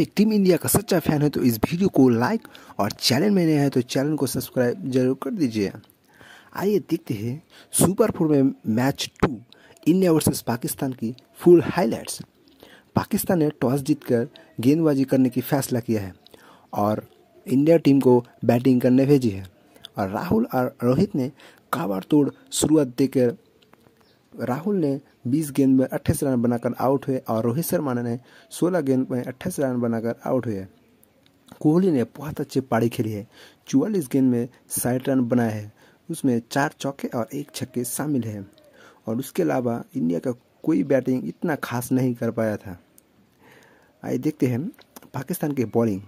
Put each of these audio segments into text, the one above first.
एक team India का सच्चा फैन है तो इस वीडियो को लाइक और चैनल में नए हैं तो चैनल को सब्सक्राइब जरूर कर दीजिए आइए देखते हैं सुपर फोर में match two India versus Pakistan की फुल हाइलाइट्स पाकिस्तान ने टॉस जीतकर गेंदबाजी करने की फैसला किया है और इंडिया टीम को बैटिंग करने भेजी है और राहुल और रोहित ने काबाड़ तोड़ शुरुआत देकर राहुल ने 20 गेंद में अट्ठाईस रन बनाकर आउट हुए और रोहित शर्मा ने 16 गेंद में अट्ठाईस रन बनाकर आउट हुए कोहली ने बहुत अच्छी पारी खेली है चौवालीस गेंद में साठ रन बनाए हैं उसमें चार चौके और एक छक्के शामिल हैं और उसके अलावा इंडिया का कोई बैटिंग इतना खास नहीं कर पाया था आइए देखते हैं पाकिस्तान की बॉलिंग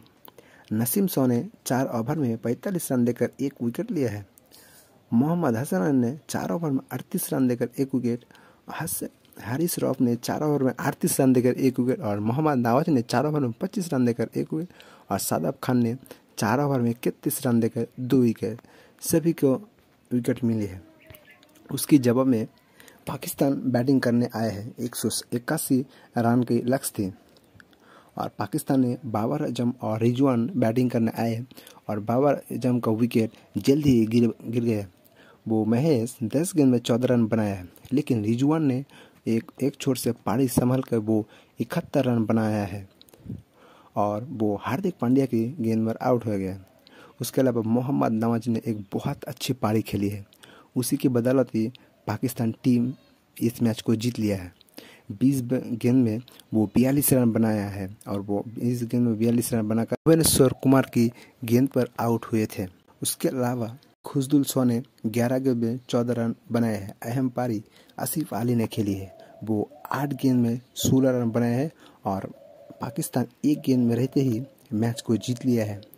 नसीम शॉ ने चार ओवर में पैंतालीस रन देकर एक विकेट लिया है मोहम्मद हसन ने चार ओवर में अड़तीस रन देकर एक विकेट हारिस रॉफ ने चार ओवर में अड़तीस रन देकर एक विकेट और मोहम्मद नवाज ने चार ओवर में पच्चीस रन देकर एक विकेट और सादाब खान ने चार ओवर में इकतीस रन देकर दो विकेट सभी को विकेट मिली है उसकी जवाब में पाकिस्तान बैटिंग करने आए हैं एक सौ इक्यासी रन के लक्ष्य थे और पाकिस्तान ने बाबर अजम और रिजवान बैटिंग करने आए हैं और बाबर अजम का विकेट जल्द ही गिर गिर गया वो महेश दस गेंद में चौदह रन बनाया है लेकिन रिजवान ने एक एक छोर से पारी संभल कर वो इकहत्तर रन बनाया है और वो हार्दिक पांड्या की गेंद पर आउट हो गया उसके अलावा मोहम्मद नवाज ने एक बहुत अच्छी पारी खेली है उसी की बदौलत ही पाकिस्तान टीम इस मैच को जीत लिया है बीस गेंद में वो बयालीस रन बनाया है और वो बीस गेंद में बयालीस रन बनाकर भुवनेश्वर कुमार की गेंद पर आउट हुए थे उसके अलावा खुजदुल सो ने ग्यारह गेंद में चौदह रन बनाए हैं अहम पारी आसिफ अली ने खेली है वो आठ गेंद में सोलह रन बनाए हैं और पाकिस्तान एक गेंद में रहते ही मैच को जीत लिया है